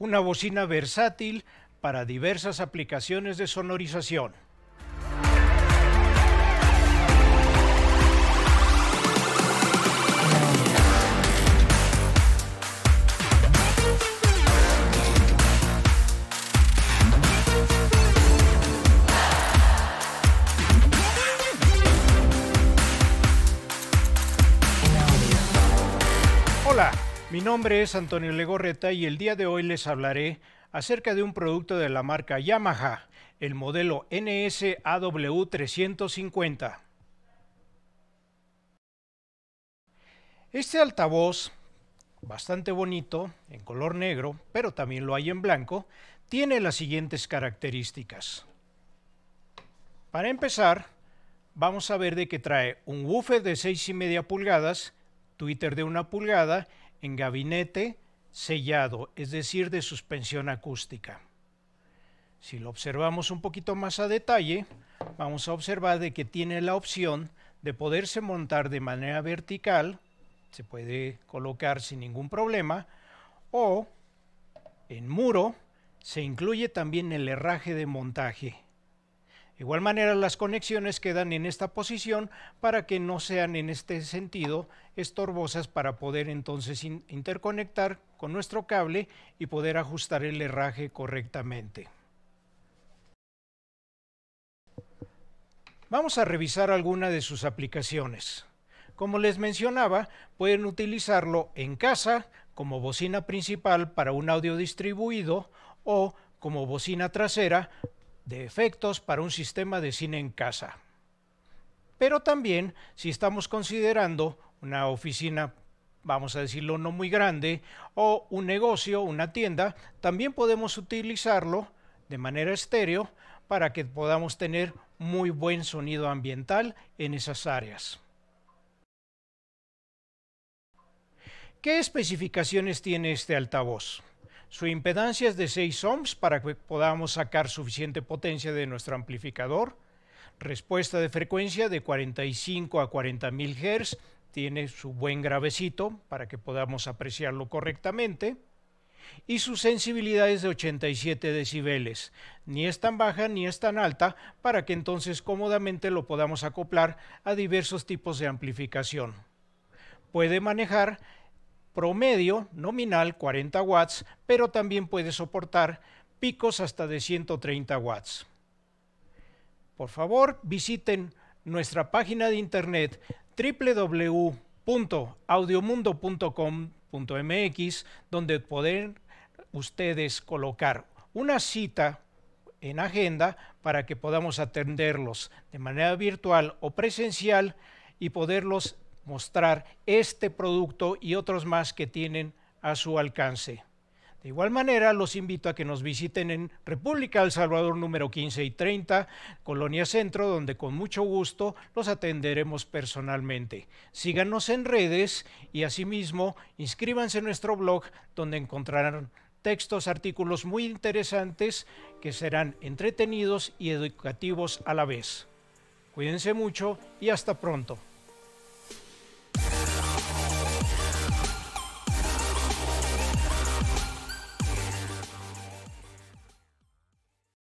una bocina versátil para diversas aplicaciones de sonorización. Hola. Mi nombre es Antonio Legorreta y el día de hoy les hablaré acerca de un producto de la marca Yamaha, el modelo NSAW350. Este altavoz, bastante bonito, en color negro, pero también lo hay en blanco, tiene las siguientes características. Para empezar, vamos a ver de que trae un woofer de 6,5 pulgadas, Twitter de 1 pulgada en gabinete sellado, es decir, de suspensión acústica. Si lo observamos un poquito más a detalle, vamos a observar de que tiene la opción de poderse montar de manera vertical, se puede colocar sin ningún problema, o en muro se incluye también el herraje de montaje igual manera las conexiones quedan en esta posición para que no sean en este sentido estorbosas para poder entonces interconectar con nuestro cable y poder ajustar el herraje correctamente. Vamos a revisar alguna de sus aplicaciones. Como les mencionaba, pueden utilizarlo en casa como bocina principal para un audio distribuido o como bocina trasera de efectos para un sistema de cine en casa. Pero también si estamos considerando una oficina, vamos a decirlo, no muy grande, o un negocio, una tienda, también podemos utilizarlo de manera estéreo para que podamos tener muy buen sonido ambiental en esas áreas. ¿Qué especificaciones tiene este altavoz? Su impedancia es de 6 ohms para que podamos sacar suficiente potencia de nuestro amplificador. Respuesta de frecuencia de 45 a mil Hz. Tiene su buen gravecito para que podamos apreciarlo correctamente. Y su sensibilidad es de 87 decibeles. Ni es tan baja ni es tan alta para que entonces cómodamente lo podamos acoplar a diversos tipos de amplificación. Puede manejar promedio nominal 40 watts, pero también puede soportar picos hasta de 130 watts. Por favor, visiten nuestra página de internet www.audiomundo.com.mx donde pueden ustedes colocar una cita en agenda para que podamos atenderlos de manera virtual o presencial y poderlos mostrar este producto y otros más que tienen a su alcance. De igual manera, los invito a que nos visiten en República El Salvador número 15 y 30, Colonia Centro, donde con mucho gusto los atenderemos personalmente. Síganos en redes y asimismo inscríbanse en nuestro blog, donde encontrarán textos, artículos muy interesantes que serán entretenidos y educativos a la vez. Cuídense mucho y hasta pronto.